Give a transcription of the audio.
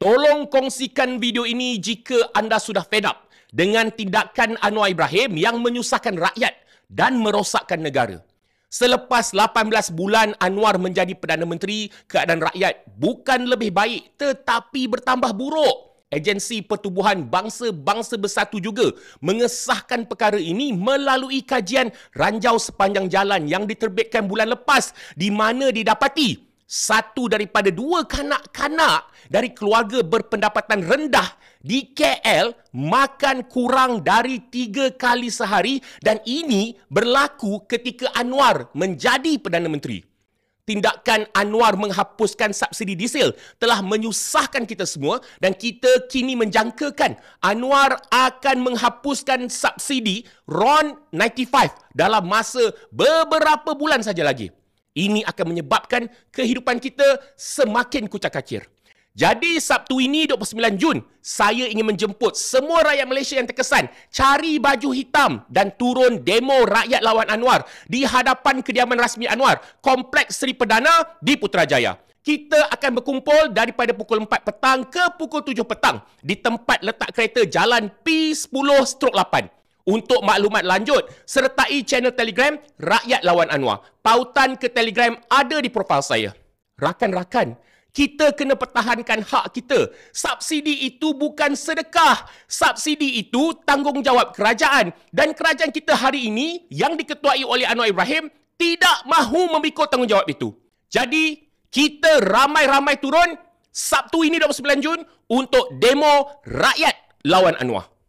Tolong kongsikan video ini jika anda sudah fed up dengan tindakan Anwar Ibrahim yang menyusahkan rakyat dan merosakkan negara. Selepas 18 bulan Anwar menjadi Perdana Menteri, keadaan rakyat bukan lebih baik tetapi bertambah buruk. Agensi Pertubuhan Bangsa-Bangsa Bersatu juga mengesahkan perkara ini melalui kajian ranjau sepanjang jalan yang diterbitkan bulan lepas di mana didapati satu daripada dua kanak-kanak dari keluarga berpendapatan rendah di KL makan kurang dari tiga kali sehari dan ini berlaku ketika Anwar menjadi Perdana Menteri. Tindakan Anwar menghapuskan subsidi diesel telah menyusahkan kita semua dan kita kini menjangkakan Anwar akan menghapuskan subsidi RON 95 dalam masa beberapa bulan saja lagi. Ini akan menyebabkan kehidupan kita semakin kucak kacir. Jadi Sabtu ini 29 Jun, saya ingin menjemput semua rakyat Malaysia yang terkesan cari baju hitam dan turun demo rakyat lawan Anwar di hadapan kediaman rasmi Anwar, Kompleks Seri Perdana di Putrajaya. Kita akan berkumpul daripada pukul 4 petang ke pukul 7 petang di tempat letak kereta jalan P10 stroke 8. Untuk maklumat lanjut, sertai channel Telegram Rakyat Lawan Anwar. Pautan ke Telegram ada di profil saya. Rakan-rakan, kita kena pertahankan hak kita. Subsidi itu bukan sedekah. Subsidi itu tanggungjawab kerajaan. Dan kerajaan kita hari ini yang diketuai oleh Anwar Ibrahim tidak mahu memikul tanggungjawab itu. Jadi, kita ramai-ramai turun Sabtu ini 29 Jun untuk demo rakyat lawan Anwar.